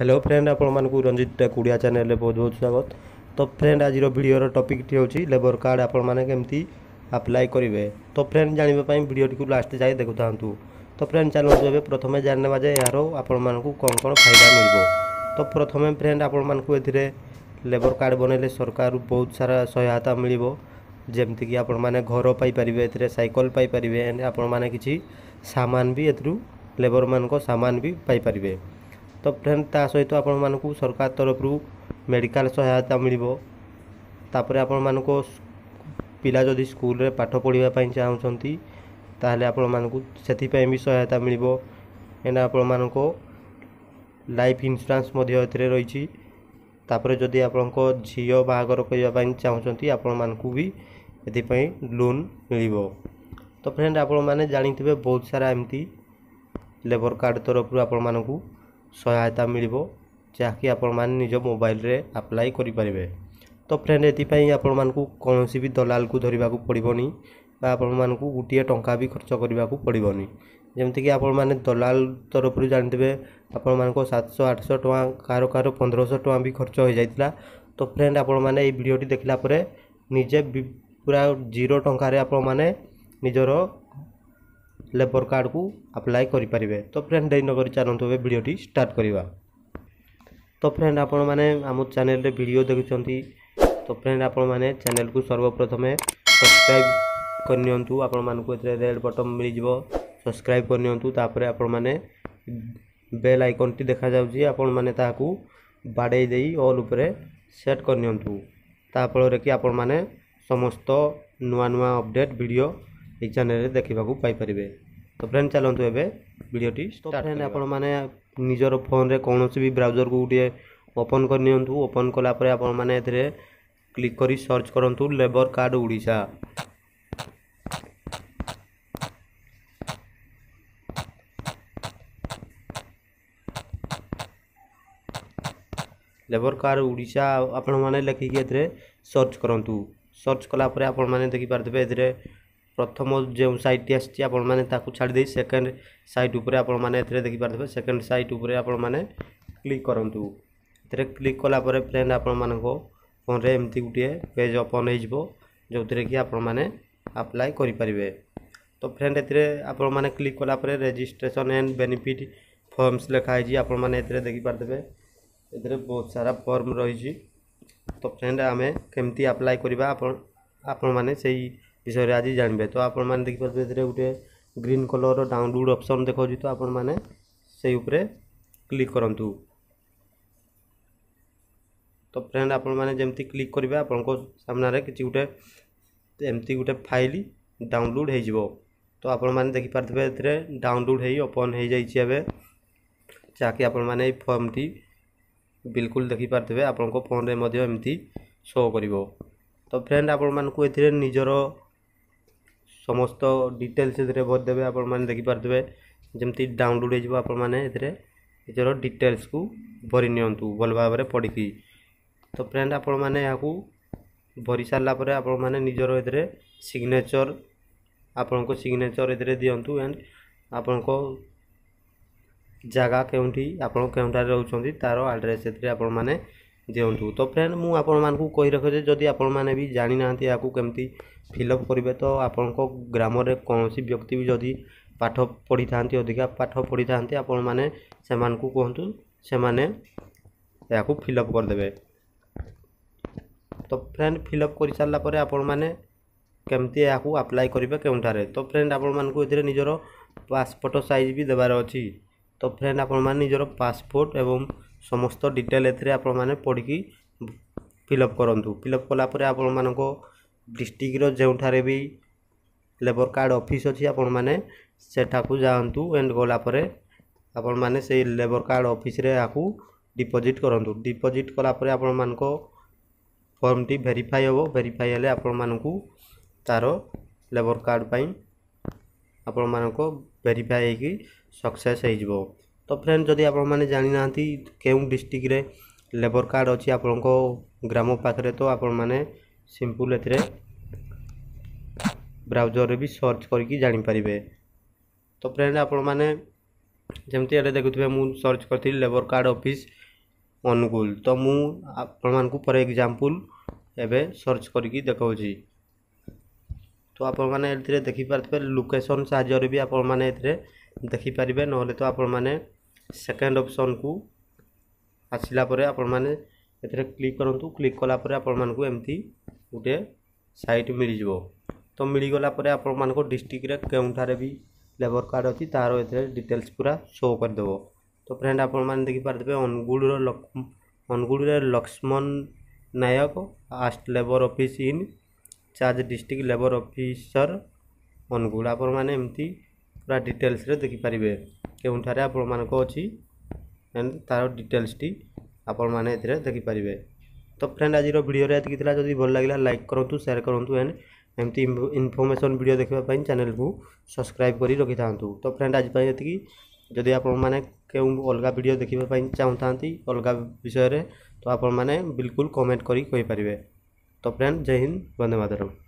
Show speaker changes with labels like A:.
A: hello friend ଆପଣମାନଙ୍କୁ ରଞ୍ଜିତ କୁଡ଼ିଆ ଚ୍ୟାନେଲରେ ବହୁତ ବହୁତ ସ୍ୱାଗତ ତ ଫ୍ରେଣ୍ଡ ଆଜିର ଭିଡ଼ିଓର ଟପିକ୍ଟି ହେଉଛି ଲେବର କାର୍ଡ଼ ଆପଣମାନେ କେମିତି ଆପ୍ଲାଏ କରିବେ ତ ଫ୍ରେଣ୍ଡ ଜାଣିବା ପାଇଁ ଭିଡ଼ିଓଟିକୁ ଲାଷ୍ଟ ଯାଏ ଦେଖୁଥାନ୍ତୁ ତ ଫ୍ରେଣ୍ଡ ଚାଲନ୍ତୁ ଏବେ ପ୍ରଥମେ ଜାଣିନେବା ଯେ ଏହାର ଆପଣମାନଙ୍କୁ କ'ଣ କ'ଣ ଫାଇଦା ମିଳିବ ତ ପ୍ରଥମେ ଫ୍ରେଣ୍ଡ ଆପଣମାନଙ୍କୁ ଏଥିରେ ଲେବର କାର୍ଡ଼ ବନେଇଲେ ସରକାରରୁ ବହୁତ ସାରା ସହାୟତା ମିଳିବ ଯେମିତିକି ଆପଣମାନେ ଘର ପାଇପାରିବେ ଏଥିରେ ସାଇକେଲ ପାଇପାରିବେ ଆପଣମାନେ କିଛି ସାମାନ ବି ଏଥିରୁ ଲେବରମାନଙ୍କ ସାମାନ ବି ପାଇପାରିବେ ତ ଫ୍ରେଣ୍ଡ ତା ସହିତ ଆପଣମାନଙ୍କୁ ସରକାର ତରଫରୁ ମେଡ଼ିକାଲ ସହାୟତା ମିଳିବ ତାପରେ ଆପଣମାନଙ୍କ ପିଲା ଯଦି ସ୍କୁଲରେ ପାଠ ପଢ଼ିବା ପାଇଁ ଚାହୁଁଛନ୍ତି ତାହେଲେ ଆପଣମାନଙ୍କୁ ସେଥିପାଇଁ ବି ସହାୟତା ମିଳିବ ଏଇନା ଆପଣମାନଙ୍କ ଲାଇଫ୍ ଇନ୍ସୁରାନ୍ସ ମଧ୍ୟ ଏଥିରେ ରହିଛି ତାପରେ ଯଦି ଆପଣଙ୍କ ଝିଅ ବାହାଘର କରିବା ପାଇଁ ଚାହୁଁଛନ୍ତି ଆପଣମାନଙ୍କୁ ବି ଏଥିପାଇଁ ଲୋନ୍ ମିଳିବ ତ ଫ୍ରେଣ୍ଡ ଆପଣମାନେ ଜାଣିଥିବେ ବହୁତ ସାରା ଏମିତି ଲେବର କାର୍ଡ଼ ତରଫରୁ ଆପଣମାନଙ୍କୁ ସହାୟତା ମିଳିବ ଯାହାକି ଆପଣମାନେ ନିଜ ମୋବାଇଲରେ ଆପ୍ଲାଏ କରିପାରିବେ ତ ଫ୍ରେଣ୍ଡ ଏଥିପାଇଁ ଆପଣମାନଙ୍କୁ କୌଣସି ବି ଦଲାଲକୁ ଧରିବାକୁ ପଡ଼ିବନି ବା ଆପଣମାନଙ୍କୁ ଗୋଟିଏ ଟଙ୍କା ବି ଖର୍ଚ୍ଚ କରିବାକୁ ପଡ଼ିବନି ଯେମିତିକି ଆପଣମାନେ ଦଲାଲ ତରଫରୁ ଜାଣିଥିବେ ଆପଣମାନଙ୍କ ସାତଶହ ଆଠଶହ ଟଙ୍କା କାହାର କାହାର ପନ୍ଦରଶହ ଟଙ୍କା ବି ଖର୍ଚ୍ଚ ହୋଇଯାଇଥିଲା ତ ଫ୍ରେଣ୍ଡ ଆପଣମାନେ ଏଇ ଭିଡ଼ିଓଟି ଦେଖିଲା ପରେ ନିଜେ ପୁରା ଜିରୋ ଟଙ୍କାରେ ଆପଣମାନେ ନିଜର ଲେବର୍ କାର୍ଡ଼କୁ ଆପ୍ଲାଏ କରିପାରିବେ ତ ଫ୍ରେଣ୍ଡ ଡେରି ନକରି ଚାଲନ୍ତୁ ଏବେ ଭିଡ଼ିଓଟି ଷ୍ଟାର୍ଟ କରିବା ତ ଫ୍ରେଣ୍ଡ ଆପଣମାନେ ଆମ ଚ୍ୟାନେଲରେ ଭିଡ଼ିଓ ଦେଖୁଛନ୍ତି ତ ଫ୍ରେଣ୍ଡ ଆପଣମାନେ ଚ୍ୟାନେଲକୁ ସର୍ବପ୍ରଥମେ ସବସ୍କ୍ରାଇବ୍ କରିନିଅନ୍ତୁ ଆପଣମାନଙ୍କୁ ଏଥିରେ ରେଡ଼୍ ବଟନ୍ ମିଳିଯିବ ସବସ୍କ୍ରାଇବ୍ କରିନିଅନ୍ତୁ ତାପରେ ଆପଣମାନେ ବେଲ୍ ଆଇକନ୍ଟି ଦେଖାଯାଉଛି ଆପଣମାନେ ତାହାକୁ ବାଡ଼େଇ ଦେଇ ଅଲ୍ ଉପରେ ସେଟ୍ କରିନିଅନ୍ତୁ ତା ଫଳରେ କି ଆପଣମାନେ ସମସ୍ତ ନୂଆ ନୂଆ ଅପଡ଼େଟ୍ ଭିଡ଼ିଓ এই ଚ୍ୟାନେଲ୍ରେ ଦେଖିବାକୁ ପାଇପାରିବେ ତ ଫ୍ରେଣ୍ଡ ଚାଲନ୍ତୁ ଏବେ ଭିଡ଼ିଓଟି ଫ୍ରେଣ୍ଡ ଆପଣମାନେ ନିଜର ଫୋନ୍ରେ କୌଣସି ବି ବ୍ରାଉଜର୍କୁ ଗୋଟିଏ ଓପନ୍ କରିନିଅନ୍ତୁ ଓପନ୍ କଲା ପରେ ଆପଣମାନେ ଏଥିରେ କ୍ଲିକ୍ କରି ସର୍ଚ୍ଚ କରନ୍ତୁ labour card Odisha labour card Odisha ଆପଣମାନେ ଲେଖିକି ଏଥିରେ ସର୍ଚ୍ଚ କରନ୍ତୁ ସର୍ଚ୍ଚ କଲା ପରେ ଆପଣମାନେ ଦେଖିପାରୁଥିବେ ଏଥିରେ ପ୍ରଥମ ଯେଉଁ ସାଇଟ୍ଟି ଆସିଛି ଆପଣମାନେ ତାକୁ ଛାଡ଼ିଦେଇ ସେକେଣ୍ଡ ସାଇଟ୍ ଉପରେ ଆପଣମାନେ ଏଥିରେ ଦେଖିପାରୁଥିବେ ସେକେଣ୍ଡ ସାଇଟ୍ ଉପରେ ଆପଣମାନେ କ୍ଲିକ୍ କରନ୍ତୁ ଏଥିରେ କ୍ଲିକ୍ କଲା ପରେ ଫ୍ରେଣ୍ଡ ଆପଣମାନଙ୍କ ଫୋନ୍ରେ ଏମିତି ଗୋଟିଏ ପେଜ୍ ଓପନ୍ ହୋଇଯିବ ଯେଉଁଥିରେ କି ଆପଣମାନେ ଆପ୍ଲାଏ କରିପାରିବେ ତ ଫ୍ରେଣ୍ଡ ଏଥିରେ ଆପଣମାନେ କ୍ଲିକ୍ କଲା ପରେ ରେଜିଷ୍ଟ୍ରେସନ୍ ଆଣ୍ଡ ବେନିଫିଟ୍ ଫର୍ମସ୍ ଲେଖା ହେଇଛି ଆପଣମାନେ ଏଥିରେ ଦେଖିପାରୁଥିବେ ଏଥିରେ ବହୁତ ସାରା ଫର୍ମ ରହିଛି ତ ଫ୍ରେଣ୍ଡ ଆମେ କେମିତି ଆପ୍ଲାଏ କରିବା ଆପଣ ଆପଣମାନେ ସେଇ বিষয়ে আজ জানবে তো আপনার দেখিপারে এতে গোটে গ্রিন কলর ডাউনলোড অপসন দেখাচ্ছি তো আপনার সেই উপরে ক্লিক করতু তো ফ্রেন্ড আপনার যেমি ক্লিক করবে আপনার সামনে কিছু গোটে এমতি গোটে ফাইল ডাউনলোড হয়ে যাব তো আপনার দেখিপারে এতে ডাউনলোড হয়ে ওপন হয়ে যাই এবে ଯାହାକି ଆପଣମାନେ ଏଇ ଫର୍ମଟି ବିଲକୁଲ ଦେଖିପାରୁଥିବେ ଆପଣଙ୍କ ଫୋନ୍ରେ ମଧ୍ୟ ଏମିତି ଶୋ କରିବ ତ ଫ୍ରେଣ୍ଡ ଆପଣମାନଙ୍କୁ ଏଥିରେ ନିଜର ସମସ୍ତ ଡିଟେଲ୍ସ ଏଥିରେ ଭରିଦେବେ ଆପଣମାନେ ଦେଖିପାରୁଥିବେ ଯେମିତି ଡାଉନଲୋଡ଼୍ ହୋଇଯିବ ଆପଣମାନେ ଏଥିରେ ନିଜର ଡିଟେଲ୍ସକୁ ଭରି ନିଅନ୍ତୁ ଭଲ ଭାବରେ ପଢ଼ିକି ତ ଫ୍ରେଣ୍ଡ ଆପଣମାନେ ଏହାକୁ ଭରି ସାରିଲା ପରେ ଆପଣମାନେ ନିଜର ଏଥିରେ ସିଗ୍ନେଚର୍ ଆପଣଙ୍କ ସିଗ୍ନେଚର୍ ଏଥିରେ ଦିଅନ୍ତୁ ଆଣ୍ଡ ଆପଣଙ୍କ ଜାଗା କେଉଁଠି ଆପଣ କେଉଁଠାରେ ରହୁଛନ୍ତି ତା'ର ଆଡ଼୍ରେସ୍ ଏଥିରେ ଆପଣମାନେ ଦିଅନ୍ତୁ ତ ଫ୍ରେଣ୍ଡ ମୁଁ ଆପଣମାନଙ୍କୁ କହି ରଖେ ଯଦି ଆପଣମାନେ ବି ଜାଣିନାହାନ୍ତି ଏହାକୁ କେମିତି ଫିଲଅପ୍ କରିବେ ତ ଆପଣଙ୍କ ଗ୍ରାମରେ କୌଣସି ବ୍ୟକ୍ତି ବି ଯଦି ପାଠ ପଢ଼ିଥାନ୍ତି ଅଧିକା ପାଠ ପଢ଼ିଥାନ୍ତି ଆପଣମାନେ ସେମାନଙ୍କୁ କୁହନ୍ତୁ ସେମାନେ ଏହାକୁ ଫିଲଅପ୍ କରିଦେବେ ତ ଫ୍ରେଣ୍ଡ ଫିଲଅପ୍ କରିସାରିଲା ପରେ ଆପଣମାନେ କେମିତି ଏହାକୁ ଆପ୍ଲାଏ କରିବେ କେଉଁଠାରେ ତ ଫ୍ରେଣ୍ଡ ଆପଣମାନଙ୍କୁ ଏଥିରେ ନିଜର ପାସପୋର୍ଟ ସାଇଜ୍ ବି ଦେବାର ଅଛି ତ ଫ୍ରେଣ୍ଡ ଆପଣମାନେ ନିଜର ପାସପୋର୍ଟ ଏବଂ ସମସ୍ତ ଡିଟେଲ୍ ଏଥିରେ ଆପଣମାନେ ପଢ଼ିକି ଫିଲଅପ୍ କରନ୍ତୁ ଫିଲ୍ଅପ୍ କଲାପରେ ଆପଣମାନଙ୍କ ଡିଷ୍ଟ୍ରିକ୍ଟର ଯେଉଁଠାରେ ବି ଲେବର୍ କାର୍ଡ଼ ଅଫିସ୍ ଅଛି ଆପଣମାନେ ସେଠାକୁ ଯାଆନ୍ତୁ ଏଣ୍ଡ ଗଲାପରେ ଆପଣମାନେ ସେଇ ଲେବର୍ କାର୍ଡ଼ ଅଫିସ୍ରେ ଏହାକୁ ଡିପୋଜିଟ୍ କରନ୍ତୁ ଡିପୋଜିଟ୍ କଲାପରେ ଆପଣମାନଙ୍କ ଫର୍ମଟି ଭେରିଫାଇ ହେବ ଭେରିଫାଇ ହେଲେ ଆପଣମାନଙ୍କୁ ତା'ର ଲେବର୍ କାର୍ଡ଼ ପାଇଁ ଆପଣମାନଙ୍କ ଭେରିଫାଇ ହେଇକି ସକ୍ସେସ୍ ହେଇଯିବ तो फ्रेंड जदि आपने जानी ना के डिस्ट्रिक्ट लेबर कार्ड अच्छी आप ग्राम पाखे तो आपने सिंपल ए ब्राउजर भी सर्च करके जापर तो फ्रेंड आपमती देखुए मुझे सर्च करी लेबर कार्ड ऑफिस अनुगुल तो मुझे फर एग्जांपल एवं सर्च करके देखा तो आपने देखिपारे लोकेसन साहब भी आपने देखिपारे ना तो आपने ସେକେଣ୍ଡ ଅପସନ୍କୁ ଆସିଲା ପରେ ଆପଣମାନେ ଏଥିରେ କ୍ଲିକ୍ କରନ୍ତୁ କ୍ଲିକ୍ କଲା ପରେ ଆପଣମାନଙ୍କୁ ଏମିତି ଗୋଟିଏ ସାଇଟ୍ ମିଳିଯିବ ତ ମିଳିଗଲା ପରେ ଆପଣମାନଙ୍କ ଡିଷ୍ଟ୍ରିକ୍ଟରେ କେଉଁଠାରେ ବି ଲେବର କାର୍ଡ଼ ଅଛି ତାହାର ଏଥିରେ ଡିଟେଲ୍ସ ପୁରା ଶୋ କରିଦେବ ତ ଫ୍ରେଣ୍ଡ ଆପଣମାନେ ଦେଖିପାରିଥିବେ ଅନୁଗୁଳର ଅନୁଗୁଳରେ ଲକ୍ଷ୍ମଣ ନାୟକ ଆଷ୍ଟ labour office in charge district labour officer Angul ଆପଣମାନେ ଏମିତି ପୁରା ଡିଟେଲ୍ସରେ ଦେଖିପାରିବେ କେଉଁଠାରେ ଆପଣମାନଙ୍କ ଅଛି ତା'ର ଡିଟେଲ୍ସଟି ଆପଣମାନେ ଏଥିରେ ଦେଖିପାରିବେ ତ ଫ୍ରେଣ୍ଡ ଆଜିର ଭିଡ଼ିଓରେ ଏତିକି ଥିଲା ଯଦି ଭଲ ଲାଗିଲା ଲାଇକ୍ କରନ୍ତୁ ସେୟାର କରନ୍ତୁ ଆଣ୍ଡ ଏମିତି ଇନଫର୍ମେସନ୍ ଭିଡ଼ିଓ ଦେଖିବା ପାଇଁ ଚ୍ୟାନେଲ୍କୁ ସବସ୍କ୍ରାଇବ୍ କରି ରଖିଥାନ୍ତୁ ତ ଫ୍ରେଣ୍ଡ ଆଜି ପାଇଁ ଏତିକି ଯଦି ଆପଣମାନେ କେଉଁ ଅଲଗା ଭିଡ଼ିଓ ଦେଖିବା ପାଇଁ ଚାହୁଁଥାନ୍ତି ଅଲଗା ବିଷୟରେ ତ ଆପଣମାନେ ବିଲକୁଲ କମେଣ୍ଟ କରି କହିପାରିବେ ତ ଫ୍ରେଣ୍ଡ ଜୟ ହିନ୍ଦ ବନ୍ଦେ ମାତରମ୍